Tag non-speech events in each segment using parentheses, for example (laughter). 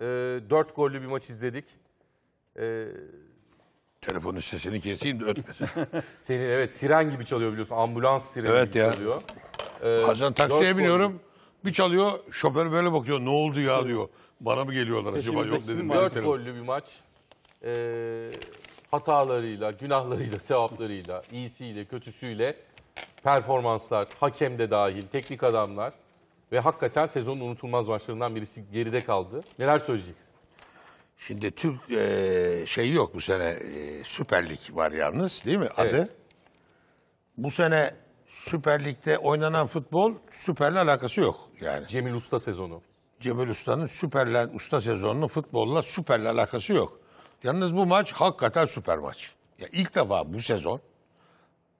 E, ee, 4 gollü bir maç izledik. E, Telefonun sesini keseyim de ötmesin. (laughs) Senin evet siren gibi çalıyor biliyorsun. Ambulans sireni Evet gibi ya. çalıyor. E, Bazen taksiye dört biniyorum. Bir çalıyor şoför böyle bakıyor ne oldu ya diyor. Bana mı geliyorlar acaba yok dedim. Dört gollü bir maç. E, hatalarıyla, günahlarıyla, sevaplarıyla, iyisiyle, kötüsüyle performanslar, hakem de dahil, teknik adamlar ve hakikaten sezonun unutulmaz maçlarından birisi geride kaldı. Neler söyleyeceksin? Şimdi Türk e, şeyi yok bu sene. E, Süper Lig var yalnız değil mi adı? Bu sene Süper Lig'de oynanan futbol Süper'le alakası yok yani. Cemil Usta sezonu. Cemil Usta'nın Süper'le Usta sezonunun futbolla Süper'le alakası yok. Yalnız bu maç hakikaten süper maç. Ya ilk defa bu sezon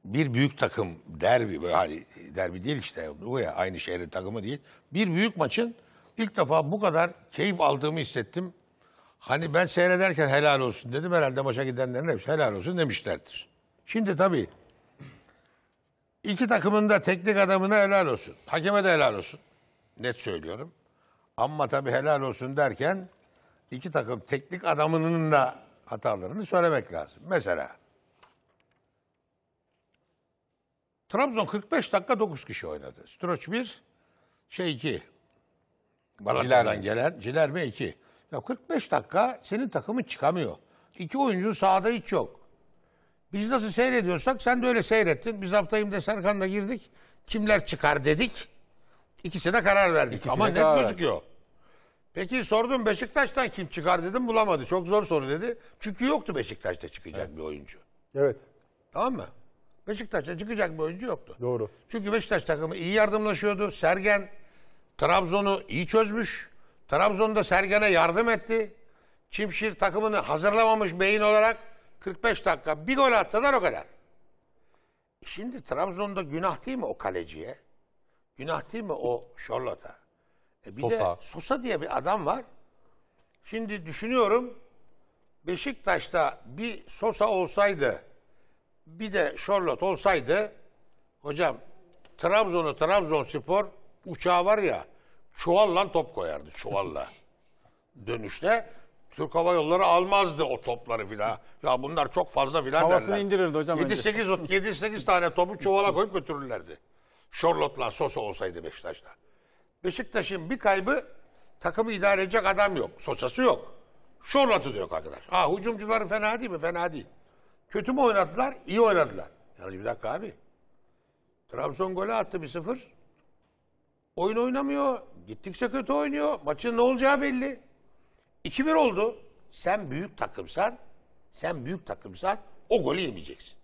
bir büyük takım derbi böyle hani derbi değil işte o ya aynı şehrin takımı değil. Bir büyük maçın ilk defa bu kadar keyif aldığımı hissettim. Hani ben seyrederken helal olsun dedim. Herhalde maça gidenlerin hepsi helal olsun demişlerdir. Şimdi tabii iki takımın da teknik adamına helal olsun. Hakeme de helal olsun. Net söylüyorum. Ama tabii helal olsun derken iki takım teknik adamının da hatalarını söylemek lazım. Mesela Trabzon 45 dakika 9 kişi oynadı. Stroç 1, şey 2. Malatya'dan gelen ciler mi 2. Ya 45 dakika senin takımın çıkamıyor. İki oyuncu sahada hiç yok. Biz nasıl seyrediyorsak sen de öyle seyrettin. Biz haftayım da Serkan'la girdik. Kimler çıkar dedik. İkisine karar verdik. İkisine Ama net gözüküyor. Peki sordum Beşiktaş'tan kim çıkar dedim bulamadı. Çok zor soru dedi. Çünkü yoktu Beşiktaş'ta çıkacak evet. bir oyuncu. Evet. Tamam mı? Beşiktaş'ta çıkacak bir oyuncu yoktu. Doğru. Çünkü Beşiktaş takımı iyi yardımlaşıyordu. Sergen Trabzon'u iyi çözmüş. Trabzon da Sergen'e yardım etti. Çimşir takımını hazırlamamış beyin olarak 45 dakika bir gol attılar o kadar. E şimdi Trabzon'da günah değil mi o kaleciye? Günah değil mi o Şorlot'a? E bir Sosa. de Sosa diye bir adam var. Şimdi düşünüyorum Beşiktaş'ta bir Sosa olsaydı bir de Charlotte olsaydı hocam Trabzon'u Trabzonspor uçağı var ya çuvalla top koyardı çuvalla. (laughs) Dönüşte Türk Hava Yolları almazdı o topları filan. Ya bunlar çok fazla filan Havasını derler. indirirdi hocam. 7-8, 7-8 tane topu çuvala koyup götürürlerdi. Şorlot'la Sosa olsaydı Beşiktaş'ta. Beşiktaş'ın bir kaybı takımı idare edecek adam yok. Sosası yok. Şorlot'u diyor arkadaş. Ha hücumcuları fena değil mi? Fena değil. Kötü mü oynadılar? İyi oynadılar. Yalnız bir dakika abi. Trabzon golü attı bir sıfır. Oyun oynamıyor. Gittikçe kötü oynuyor. Maçın ne olacağı belli. 2-1 oldu. Sen büyük takımsan, sen büyük takımsan o golü yemeyeceksin.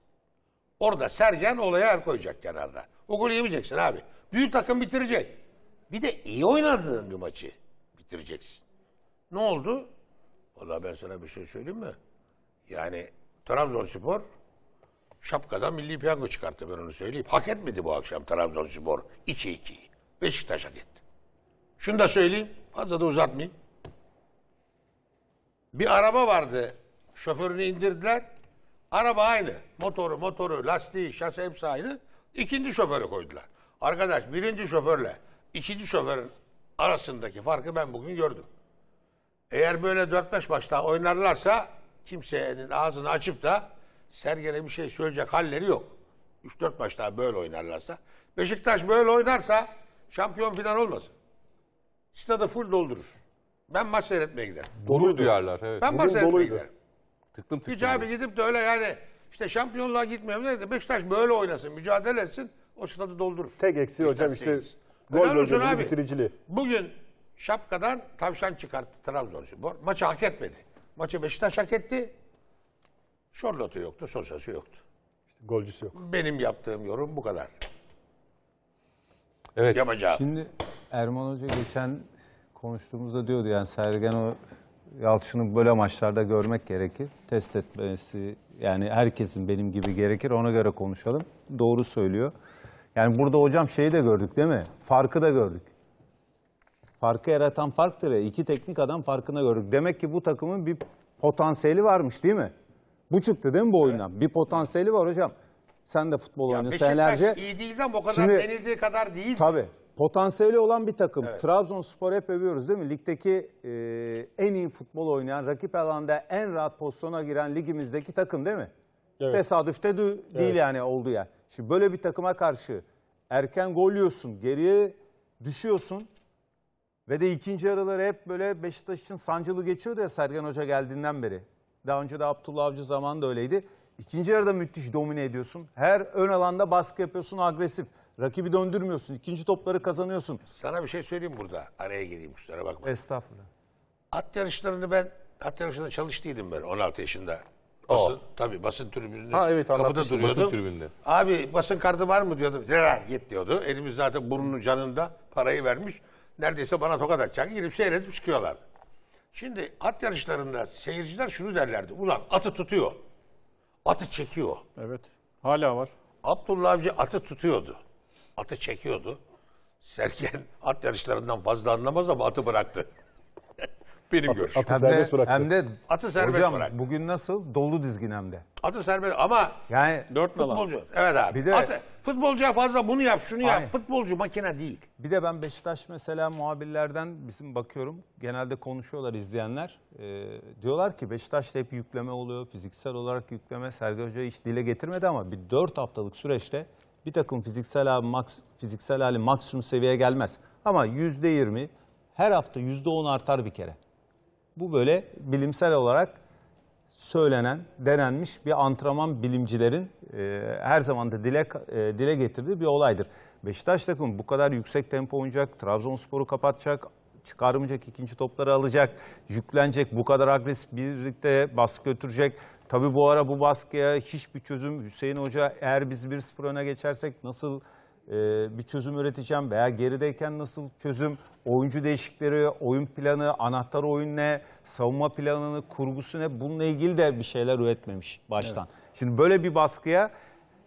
Orada Sergen olaya el koyacak kenarda. O golü yemeyeceksin abi. Büyük takım bitirecek. Bir de iyi oynadığın bir maçı bitireceksin. Ne oldu? Valla ben sana bir şey söyleyeyim mi? Yani Trabzonspor şapkadan milli piyango çıkarttı ben onu söyleyeyim. Hak etmedi bu akşam Trabzonspor 2-2'yi. Beşiktaş hak etti. Şunu da söyleyeyim. Fazla da uzatmayayım. Bir araba vardı. Şoförünü indirdiler. Araba aynı. Motoru, motoru, lastiği, şase hepsi aynı. İkinci şoförü koydular. Arkadaş birinci şoförle ikinci şoförün arasındaki farkı ben bugün gördüm. Eğer böyle 4-5 maç daha oynarlarsa kimsenin ağzını açıp da Sergen'e bir şey söyleyecek halleri yok. 3-4 maç daha böyle oynarlarsa. Beşiktaş böyle oynarsa şampiyon falan olmasın. Stadı full doldurur. Ben maç seyretmeye giderim. Dolu duyarlar. Evet. Ben maç seyretmeye giderim. Tıktım tıktım. Hiç abi gidip de öyle yani işte şampiyonluğa gitmiyorum. Neydi? Beşiktaş böyle oynasın, mücadele etsin. O stadı doldurur. Tek eksiği hocam işte gol bölgeleri bitiriciliği. Bugün şapkadan tavşan çıkarttı Trabzonspor. Maçı hak etmedi. Maçı Beşiktaş hak etti. Şorlatı yoktu, Sosa'sı yoktu. İşte golcüsü yok. Benim yaptığım yorum bu kadar. Evet. Yapacağım. Şimdi Erman Hoca geçen konuştuğumuzda diyordu yani Sergen o Yalçın'ı böyle maçlarda görmek gerekir. Test etmesi yani herkesin benim gibi gerekir ona göre konuşalım. Doğru söylüyor. Yani burada hocam şeyi de gördük değil mi? Farkı da gördük. Farkı yaratan farktır ya. İki teknik adam farkına gördük. Demek ki bu takımın bir potansiyeli varmış değil mi? Bu çıktı değil mi bu oyundan? Evet. Bir potansiyeli var hocam. Sen de futbol oynuyorsun senelerce. iyi değil ama o kadar Şimdi, denildiği kadar değil. Tabii. Potansiyeli olan bir takım. Evet. Trabzonspor hep övüyoruz değil mi? Ligdeki e, en iyi futbol oynayan, rakip alanda en rahat pozisyona giren ligimizdeki takım değil mi? Evet. Tesadüfte de evet. değil yani oldu yani. Şimdi böyle bir takıma karşı erken gol yiyorsun, geriye düşüyorsun. Ve de ikinci yarıları hep böyle Beşiktaş için sancılı geçiyordu ya Sergen Hoca geldiğinden beri. Daha önce de Abdullah Avcı da öyleydi. İkinci yarıda müthiş domine ediyorsun. Her ön alanda baskı yapıyorsun agresif. Rakibi döndürmüyorsun. İkinci topları kazanıyorsun. Sana bir şey söyleyeyim burada. Araya gireyim kusura bakma. Estağfurullah. At yarışlarını ben, at yarışında çalıştıydım ben 16 yaşında. Basın, Aa. tabii basın tribününde. Ha evet kapıda duruyordum. Basın tribünde. Abi basın kartı var mı diyordum. Zerar git diyordu. Elimiz zaten burnunun canında parayı vermiş neredeyse bana tokat atacak. Girip seyredip çıkıyorlar. Şimdi at yarışlarında seyirciler şunu derlerdi. Ulan atı tutuyor. Atı çekiyor. Evet. Hala var. Abdullah Avcı atı tutuyordu. Atı çekiyordu. Sergen at yarışlarından fazla anlamaz ama atı bıraktı. Benim görüşüm. Atı hem serbest de, bıraktı. Hem de atı serbest hocam, bıraktı. bugün nasıl? Dolu dizgin hem de. Atı serbest ama yani dört futbolcu. Falan. Evet abi. Bir de, atı, futbolcuya fazla bunu yap, şunu yap. Aynen. Futbolcu makine değil. Bir de ben Beşiktaş mesela muhabirlerden bizim bakıyorum. Genelde konuşuyorlar izleyenler. E, diyorlar ki Beşiktaş'ta hep yükleme oluyor. Fiziksel olarak yükleme. Sergi Hoca hiç dile getirmedi ama bir dört haftalık süreçte bir takım fiziksel, abi, maks, fiziksel hali maksimum seviyeye gelmez. Ama yüzde yirmi her hafta yüzde on artar bir kere. Bu böyle bilimsel olarak söylenen, denenmiş bir antrenman bilimcilerin e, her zaman da dile, e, dile getirdiği bir olaydır. Beşiktaş takım bu kadar yüksek tempo oynayacak, Trabzonspor'u kapatacak, çıkarmayacak, ikinci topları alacak, yüklenecek, bu kadar agresif birlikte baskı götürecek. Tabii bu ara bu baskıya hiçbir çözüm Hüseyin Hoca eğer biz 1-0 öne geçersek nasıl ee, bir çözüm üreteceğim veya gerideyken nasıl çözüm, oyuncu değişikleri, oyun planı, anahtar oyun ne, savunma planını, kurgusu ne bununla ilgili de bir şeyler üretmemiş baştan. Evet. Şimdi böyle bir baskıya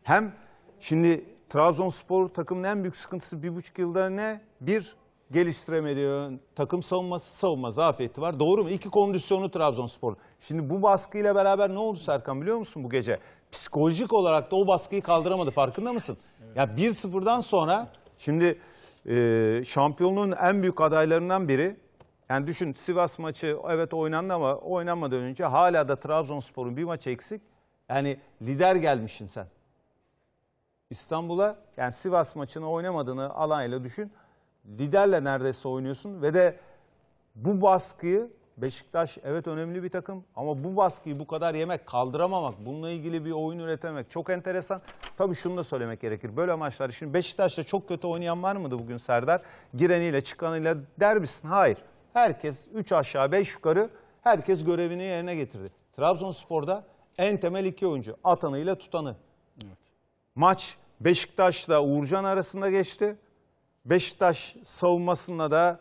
hem şimdi Trabzonspor takımın en büyük sıkıntısı bir buçuk yılda ne? Bir geliştiremediği takım savunması savunma zafiyeti var. Doğru mu? İki kondisyonu Trabzonspor. Şimdi bu baskıyla beraber ne oldu Serkan biliyor musun bu gece? psikolojik olarak da o baskıyı kaldıramadı farkında mısın? Ya 1-0'dan sonra şimdi e, şampiyonluğun en büyük adaylarından biri yani düşün Sivas maçı evet oynandı ama oynanmadan önce hala da Trabzonspor'un bir maç eksik. Yani lider gelmişsin sen. İstanbul'a yani Sivas maçını oynamadığını alayla düşün. Liderle neredeyse oynuyorsun ve de bu baskıyı Beşiktaş evet önemli bir takım ama bu baskıyı bu kadar yemek, kaldıramamak, bununla ilgili bir oyun üretemek çok enteresan. Tabii şunu da söylemek gerekir. Böyle maçlar şimdi Beşiktaş'ta çok kötü oynayan var mıydı bugün Serdar? Gireniyle çıkanıyla der misin? Hayır. Herkes 3 aşağı 5 yukarı herkes görevini yerine getirdi. Trabzonspor'da en temel iki oyuncu atanıyla tutanı. Evet. Maç Beşiktaş'la Uğurcan arasında geçti. Beşiktaş savunmasında da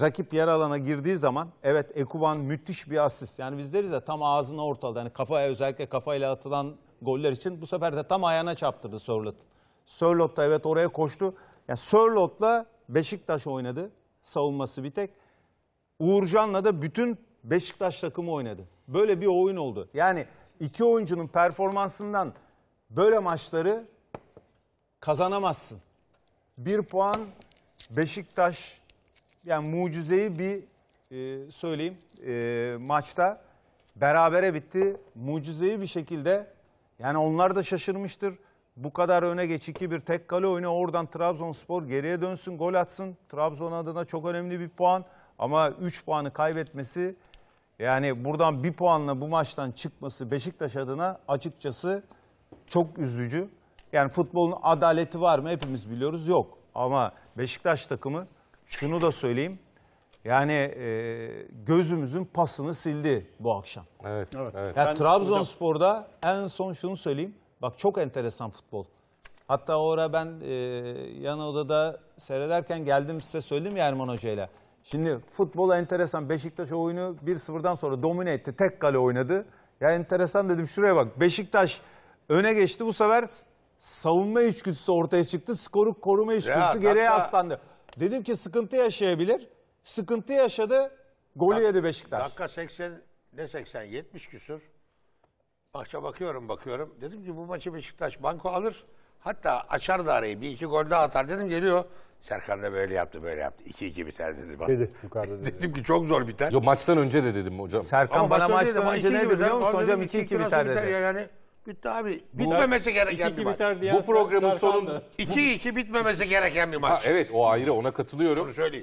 rakip yer alana girdiği zaman evet Ekuban müthiş bir asist. Yani biz deriz ya tam ağzına ortaladı. Yani kafaya özellikle kafayla atılan goller için bu sefer de tam ayağına çaptırdı Sörlot'un. Sörlot da evet oraya koştu. Yani Sörlot'la Beşiktaş oynadı. Savunması bir tek. Uğurcan'la da bütün Beşiktaş takımı oynadı. Böyle bir oyun oldu. Yani iki oyuncunun performansından böyle maçları kazanamazsın. Bir puan Beşiktaş yani mucizeyi bir e, söyleyeyim. E, maçta berabere bitti. Mucizeyi bir şekilde yani onlar da şaşırmıştır. Bu kadar öne geç 2-1 tek kale oyunu oradan Trabzonspor geriye dönsün gol atsın. Trabzon adına çok önemli bir puan ama 3 puanı kaybetmesi yani buradan bir puanla bu maçtan çıkması Beşiktaş adına açıkçası çok üzücü. Yani futbolun adaleti var mı hepimiz biliyoruz yok. Ama Beşiktaş takımı şunu da söyleyeyim. Yani e, gözümüzün pasını sildi bu akşam. Evet. evet. evet. Yani Trabzonspor'da en son şunu söyleyeyim. Bak çok enteresan futbol. Hatta o ben e, yan odada seyrederken geldim size söyledim ya Erman Hoca'yla. Şimdi futbol enteresan. Beşiktaş oyunu 1-0'dan sonra domine etti. Tek kale oynadı. Ya enteresan dedim şuraya bak. Beşiktaş öne geçti bu sefer savunma içgüdüsü ortaya çıktı. Skoru koruma içgüdüsü ya, geriye hatta... aslandı. Dedim ki sıkıntı yaşayabilir. Sıkıntı yaşadı. Golü yedi Beşiktaş. Dakika 80 ne 80 70 küsür. Maça bakıyorum bakıyorum. Dedim ki bu maçı Beşiktaş banko alır. Hatta açar da arayı. Bir iki gol daha atar dedim geliyor. Serkan da böyle yaptı böyle yaptı. 2-2 biter dedi bana. Dedi yukarıda (laughs) dedi. Dedim ki çok zor biter. Yo maçtan önce de dedim hocam. Serkan bana maçtan önce ne biliyor musun hocam 2-2 biter dedi. Yani Bitti abi. Bitmemesi gereken bir maç. Biter Bu programın sonu 2-2 bitmemesi gereken bir maç. Ha, evet o ayrı ona katılıyorum. Bunu söyleyeyim.